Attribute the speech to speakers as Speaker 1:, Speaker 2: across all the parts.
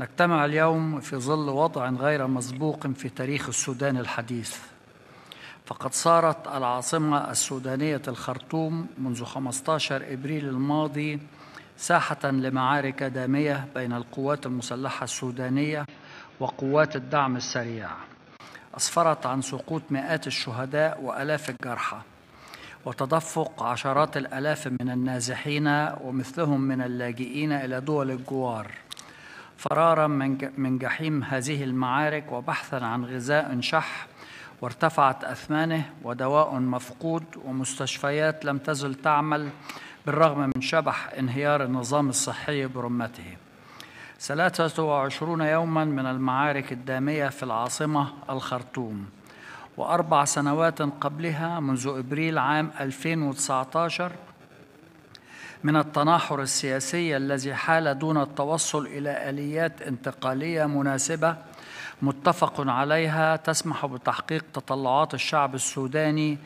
Speaker 1: نجتمع اليوم في ظل وضع غير مسبوق في تاريخ السودان الحديث فقد صارت العاصمة السودانية الخرطوم منذ 15 إبريل الماضي ساحة لمعارك دامية بين القوات المسلحة السودانية وقوات الدعم السريع أسفرت عن سقوط مئات الشهداء وألاف الجرحى وتدفق عشرات الآلاف من النازحين ومثلهم من اللاجئين إلى دول الجوار فرارا من جحيم هذه المعارك وبحثا عن غذاء شح وارتفعت أثمانه ودواء مفقود ومستشفيات لم تزل تعمل بالرغم من شبح انهيار النظام الصحي برمته 23 يوما من المعارك الدامية في العاصمة الخرطوم وأربع سنوات قبلها منذ إبريل عام 2019 من التناحر السياسي الذي حال دون التوصل إلى آليات انتقالية مناسبة متفق عليها تسمح بتحقيق تطلعات الشعب السوداني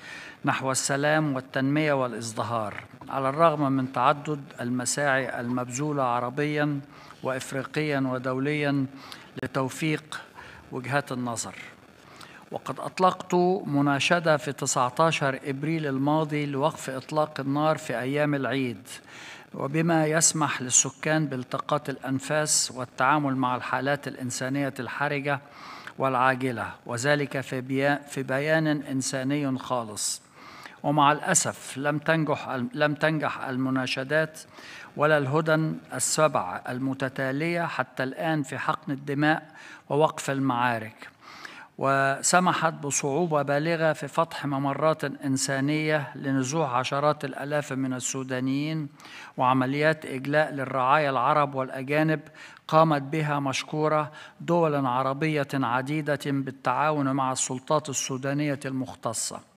Speaker 1: نحو السلام والتنمية والازدهار على الرغم من تعدد المساعي المبذولة عربيا وإفريقيا ودوليا لتوفيق وجهات النظر وقد أطلقت مناشدة في 19 إبريل الماضي لوقف إطلاق النار في أيام العيد وبما يسمح للسكان بالتقاط الأنفاس والتعامل مع الحالات الإنسانية الحرجة والعاجلة وذلك في بيان إنساني خالص ومع الأسف لم تنجح لم تنجح المناشدات ولا الهدن السبع المتتالية حتى الآن في حقن الدماء ووقف المعارك وسمحت بصعوبة بالغة في فتح ممرات إنسانية لنزوح عشرات الآلاف من السودانيين وعمليات إجلاء للرعايا العرب والأجانب قامت بها مشكورة دول عربية عديدة بالتعاون مع السلطات السودانية المختصة